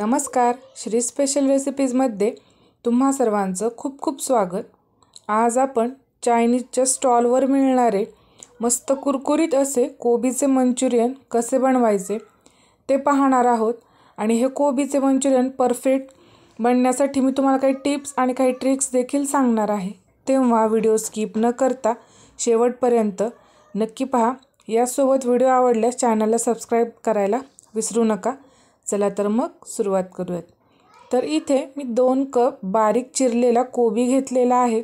नमस्कार श्री स्पेशल रेसिपीजमध्ये तुम्हा सर्वांचं खूप खूप स्वागत आज आपण चायनीजच्या स्टॉलवर मिळणारे मस्त कुरकुरीत असे कोबीचे मंचुरियन कसे बनवायचे ते पाहणार आहोत आणि हे कोबीचे मंचुरियन परफेक्ट बनण्यासाठी मी तुम्हाला काही टिप्स आणि काही ट्रिक्स देखील सांगणार आहे तेव्हा व्हिडिओ स्किप न करता शेवटपर्यंत नक्की पहा यासोबत व्हिडिओ आवडल्यास चॅनलला सबस्क्राईब करायला विसरू नका चला तर मग सुरुवात करूयात तर इथे मी दोन कप बारीक चिरलेला कोबी घेतलेला आहे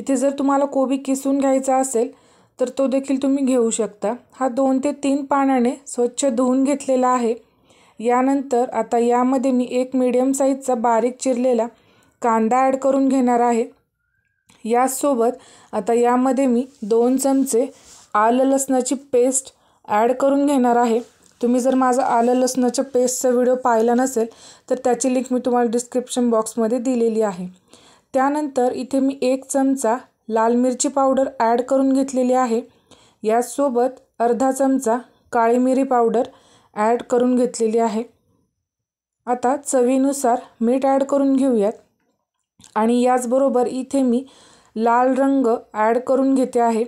इथे जर तुम्हाला कोबी किसून घ्यायचा असेल तर तो देखील तुम्ही घेऊ शकता हा दोन ते तीन पाण्याने स्वच्छ धुवून घेतलेला आहे यानंतर आता यामध्ये मी एक मीडियम साईजचा बारीक चिरलेला कांदा ॲड करून घेणार आहे यासोबत आता यामध्ये मी दोन चमचे आलं लसणाची पेस्ट ॲड करून घेणार आहे तुम्ही जर माझा आलं लसणाच्या पेस्टचा व्हिडिओ पाहिला नसेल तर त्याची लिंक मी तुम्हाला डिस्क्रिप्शन बॉक्समध्ये दिलेली आहे त्यानंतर इथे मी एक चमचा लाल मिरची पावडर ॲड करून घेतलेली आहे याचसोबत अर्धा चमचा काळी मिरी पावडर ॲड करून घेतलेली आहे आता चवीनुसार मीठ ॲड करून घेऊयात आणि याचबरोबर इथे मी लाल रंग ॲड करून घेते आहे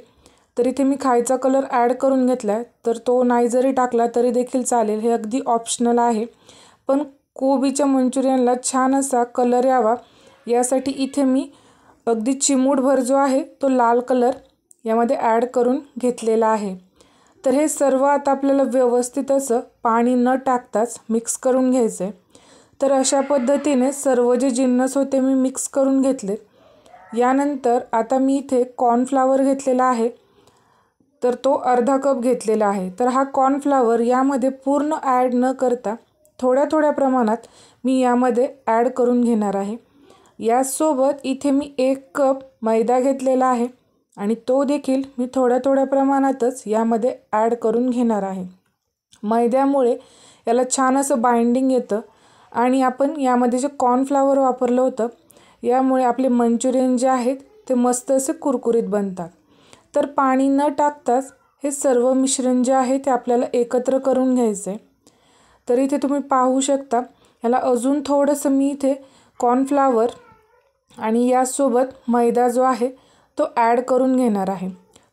तर इथे मी खायचा कलर ॲड करून घेतला आहे तर तो नाही जरी टाकला तरी देखील चालेल हे अगदी ऑप्शनल आहे पण कोबीच्या मंचुरियनला छान असा कलर यावा यासाठी इथे मी अगदी चिमूटभर जो आहे तो लाल कलर यामध्ये ॲड करून घेतलेला आहे तर हे सर्व आता आपल्याला व्यवस्थित असं पाणी न टाकताच मिक्स करून घ्यायचं तर अशा पद्धतीने सर्व जे जिन्नस होते मी मिक्स करून घेतले यानंतर आता मी इथे कॉर्नफ्लावर घेतलेला आहे तर तो अर्धा कप घेतलेला आहे तर हा कॉर्नफ्लावर यामध्ये पूर्ण ॲड न करता थोड्या थोड्या प्रमाणात मी यामध्ये ॲड करून घेणार आहे यासोबत इथे मी एक कप मैदा घेतलेला आहे आणि तो देखील मी थोड्या थोड्या प्रमाणातच यामध्ये ॲड करून घेणार आहे मैद्यामुळे याला छान असं बाइंडिंग येतं आणि आपण यामध्ये जे कॉर्नफ्लावर वापरलं होतं यामुळे आपले मंचुरियन जे आहेत ते मस्त असे कुरकुरीत बनतात तर पाणी न टाक टाकताच हे सर्व मिश्रण जे आहे ते आपल्याला एकत्र करून घ्यायचं आहे तर इथे तुम्ही पाहू शकता ह्याला अजून थोडंसं मी इथे कॉर्नफ्लावर आणि यासोबत मैदा जो आहे तो ॲड करून घेणार आहे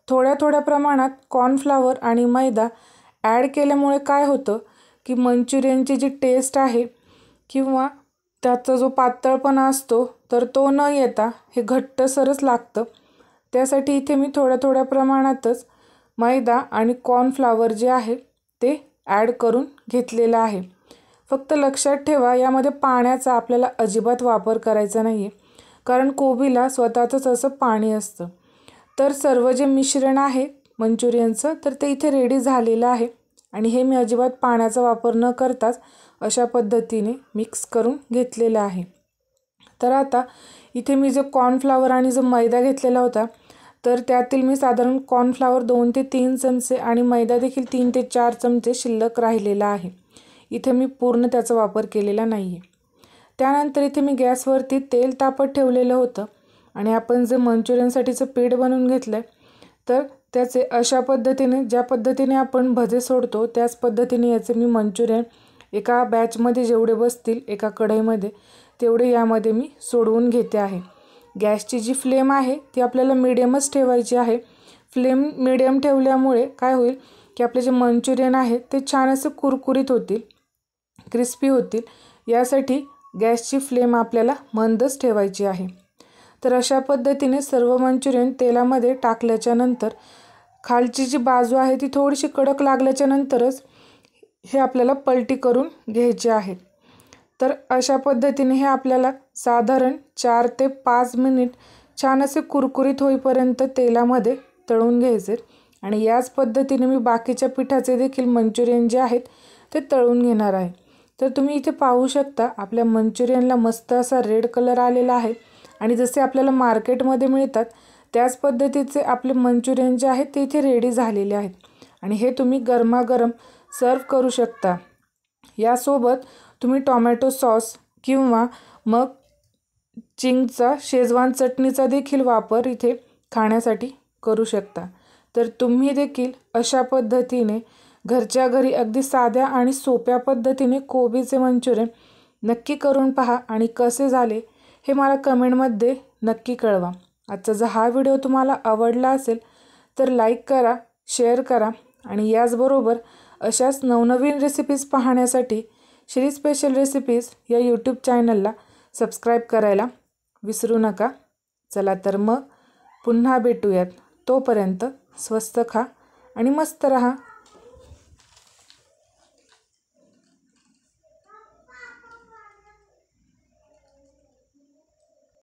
थोड्या थोड्या प्रमाणात कॉर्नफ्लावर आणि मैदा ॲड केल्यामुळे काय होतं की मंचुरियनची जी टेस्ट आहे किंवा त्याचा जो पातळपणा असतो तर तो न येता हे घट्टसरच लागतं त्यासाठी इथे मी थोड्या थोड्या प्रमाणातच मैदा आणि कॉर्नफ्लावर जे आहे ते ॲड करून घेतलेलं आहे फक्त लक्षात ठेवा यामध्ये पाण्याचा आपल्याला अजिबात वापर करायचा नाही आहे कारण कोबीला स्वतःचंच असं पाणी असतं तर सर्व जे मिश्रण आहे मंचुरियनचं तर ते इथे रेडी झालेलं आहे आणि हे मी अजिबात पाण्याचा वापर न करताच अशा पद्धतीने मिक्स करून घेतलेलं आहे तर आता इथे मी जो कॉर्नफ्लावर आणि जो मैदा घेतलेला होता तर त्यातील मी साधारण कॉर्नफ्लावर दोन ते तीन चमचे आणि मैदा देखील तीन ते चार चमचे शिल्लक राहिलेला आहे इथे मी पूर्ण त्याचा वापर केलेला नाही आहे त्यानंतर इथे मी गॅसवरती तेल तापत ठेवलेलं होतं आणि आपण जे मंचुरियनसाठीचं पीठ बनवून घेतलं आहे तर त्याचे अशा पद्धतीने ज्या पद्धतीने आपण भजे सोडतो त्याच पद्धतीने याचे मी मंचुरियन एका बॅचमध्ये जेवढे बसतील एका कढईमध्ये तेवढे यामध्ये मी सोडवून घेते आहे गॅसची जी फ्लेम आहे ती आपल्याला मिडियमच ठेवायची आहे फ्लेम मिडियम ठेवल्यामुळे काय होईल की आपले जे मंचुरियन आहे ते छान असे कुरकुरीत होतील क्रिस्पी होतील यासाठी गॅसची फ्लेम आपल्याला मंदच ठेवायची आहे तर अशा पद्धतीने सर्व मंचुरियन तेलामध्ये टाकल्याच्यानंतर खालची जी बाजू आहे ती थोडीशी कडक लागल्याच्यानंतरच हे आपल्याला पलटी करून घ्यायची आहे तर अशा पद्धतीने हे आपल्याला साधारण चार ते पाच मिनिट छान असे कुरकुरीत होईपर्यंत तेलामध्ये तळून घ्यायचे आणि याच पद्धतीने मी बाकीच्या पिठाचे देखील मंचुरियन जे आहेत ते तळून घेणार आहे तर तुम्ही इथे पाहू शकता आपल्या मंचुरियनला मस्त असा रेड कलर आलेला आहे आणि जसे आपल्याला मार्केटमध्ये मिळतात त्याच पद्धतीचे आपले मंचुरियन जे आहेत ते इथे रेडी झालेले आहेत आणि हे तुम्ही गरमागरम सर्व करू शकता यासोबत तुम्ही टॉमॅटो सॉस किंवा मग चिंगचा शेजवान चटणीचा देखील वापर इथे खाण्यासाठी करू शकता तर तुम्ही देखील अशा पद्धतीने घरच्या घरी अगदी साध्या आणि सोप्या पद्धतीने कोबीचे मंचुरियन नक्की करून पहा आणि कसे झाले हे मला कमेंटमध्ये नक्की कळवा आजचा जर हा व्हिडिओ तुम्हाला आवडला असेल तर लाईक करा शेअर करा आणि याचबरोबर अशाच नवनवीन रेसिपीज पाहण्यासाठी श्री स्पेशल रेसिपीज या यूट्यूब चॅनलला सबस्क्राईब करायला विसरू नका चला तर मग पुन्हा भेटूयात तोपर्यंत स्वस्त खा आणि मस्त रहा